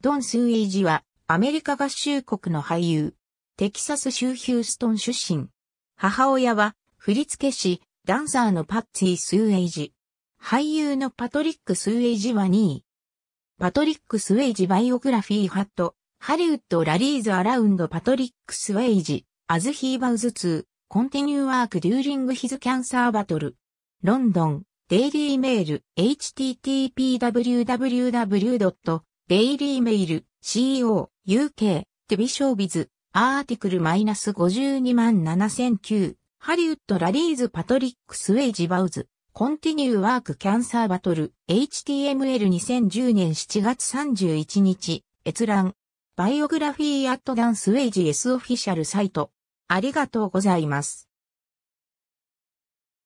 ドン・スー・イージは、アメリカ合衆国の俳優、テキサス州ヒューストン出身。母親は、振付師、ダンサーのパッツィ・スー・エイジ。俳優のパトリック・スー・エイジは2位。パトリック・スウェイジ・バイオグラフィー・ハット、ハリウッド・ラリーズ・アラウンド・パトリック・スウェイジ、アズ・ヒーバウズツー、コンティニュー・ワーク・デューリング・ヒズ・キャンサー・バトル。ロンドン、デイリー・メール、http://www. デイリーメイル、CEO、UK、テビショービズ、アーティクルマイナス52万7009、ハリウッドラリーズパトリックスウェイジバウズ、コンティニューワークキャンサーバトル、HTML2010 年7月31日、閲覧、バイオグラフィーアットダンスウェイジ S オフィシャルサイト。ありがとうございます。